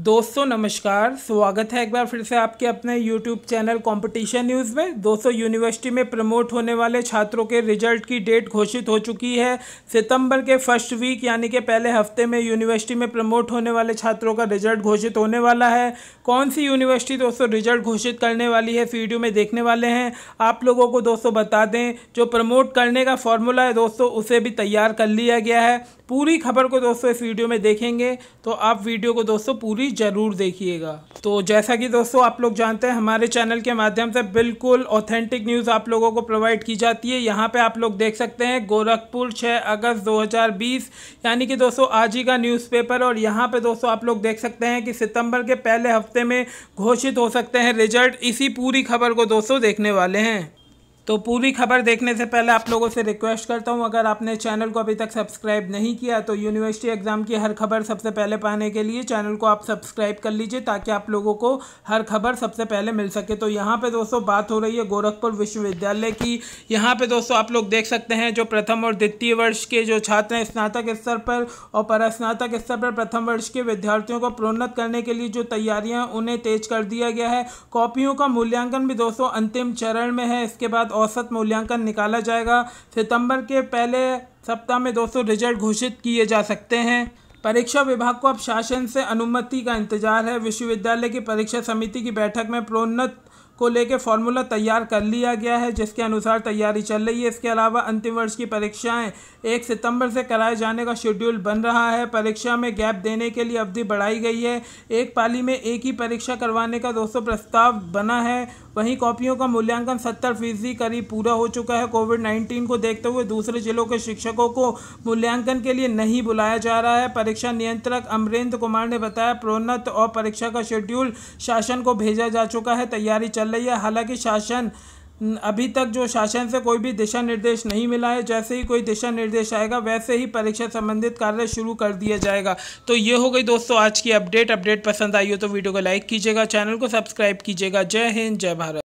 दोस्तों नमस्कार स्वागत है एक बार फिर से आपके अपने यूट्यूब चैनल कंपटीशन न्यूज़ में दोस्तों यूनिवर्सिटी में प्रमोट होने वाले छात्रों के रिजल्ट की डेट घोषित हो चुकी है सितंबर के फर्स्ट वीक यानी कि पहले हफ्ते में यूनिवर्सिटी में प्रमोट होने वाले छात्रों का रिजल्ट घोषित होने वाला है कौन सी यूनिवर्सिटी दोस्तों रिजल्ट घोषित करने वाली है वीडियो में देखने वाले हैं आप लोगों को दोस्तों बता दें जो प्रमोट करने का फॉर्मूला है दोस्तों उसे भी तैयार कर लिया गया है पूरी खबर को दोस्तों इस वीडियो में देखेंगे तो आप वीडियो को दोस्तों पूरी भी ज़रूर देखिएगा तो जैसा कि दोस्तों आप लोग जानते हैं हमारे चैनल के माध्यम से बिल्कुल ऑथेंटिक न्यूज़ आप लोगों को प्रोवाइड की जाती है यहाँ पे आप लोग देख सकते हैं गोरखपुर 6 अगस्त 2020 यानी कि दोस्तों आज ही का न्यूज़पेपर और यहाँ पे दोस्तों आप लोग देख सकते हैं कि सितंबर के पहले हफ्ते में घोषित हो सकते हैं रिजल्ट इसी पूरी खबर को दोस्तों देखने वाले हैं तो पूरी खबर देखने से पहले आप लोगों से रिक्वेस्ट करता हूं अगर आपने चैनल को अभी तक सब्सक्राइब नहीं किया तो यूनिवर्सिटी एग्ज़ाम की हर खबर सबसे पहले पाने के लिए चैनल को आप सब्सक्राइब कर लीजिए ताकि आप लोगों को हर खबर सबसे पहले मिल सके तो यहाँ पे दोस्तों बात हो रही है गोरखपुर विश्वविद्यालय की यहाँ पर दोस्तों आप लोग देख सकते हैं जो प्रथम और द्वितीय वर्ष के जो छात्र हैं स्नातक स्तर पर और परस्नातक स्तर पर प्रथम वर्ष के विद्यार्थियों को प्रोन्नत करने के लिए जो तैयारियाँ उन्हें तेज कर दिया गया है कॉपियों का मूल्यांकन भी दोस्तों अंतिम चरण में है इसके बाद औसत मूल्यांकन निकाला जाएगा सितंबर के पहले सप्ताह में दोस्तों रिजल्ट घोषित किए जा सकते हैं परीक्षा विभाग को अब शासन से अनुमति का इंतजार है विश्वविद्यालय की परीक्षा समिति की बैठक में प्रोन्नत को लेकर फार्मूला तैयार कर लिया गया है जिसके अनुसार तैयारी चल रही है इसके अलावा अंतिम वर्ष की परीक्षाएं एक सितंबर से कराए जाने का शेड्यूल बन रहा है परीक्षा में गैप देने के लिए अवधि बढ़ाई गई है एक पाली में एक ही परीक्षा करवाने का दोस्तों प्रस्ताव बना है वहीं कॉपियों का मूल्यांकन सत्तर फीसदी करीब पूरा हो चुका है कोविड नाइन्टीन को देखते हुए दूसरे जिलों के शिक्षकों को मूल्यांकन के लिए नहीं बुलाया जा रहा है परीक्षा नियंत्रक अमरेंद्र कुमार ने बताया प्रोन्नत और परीक्षा का शेड्यूल शासन को भेजा जा चुका है तैयारी चल चल रही है हालांकि शासन अभी तक जो शासन से कोई भी दिशा निर्देश नहीं मिला है जैसे ही कोई दिशा निर्देश आएगा वैसे ही परीक्षा संबंधित कार्य शुरू कर दिया जाएगा तो ये हो गई दोस्तों आज की अपडेट अपडेट पसंद आई हो तो वीडियो को लाइक कीजिएगा चैनल को सब्सक्राइब कीजिएगा जय हिंद जय भारत